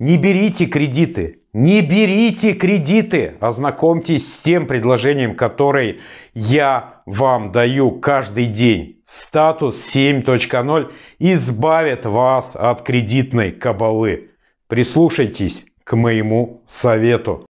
Не берите кредиты. Не берите кредиты. Ознакомьтесь с тем предложением, которое я вам даю каждый день. Статус 7.0 избавит вас от кредитной кабалы. Прислушайтесь к моему совету.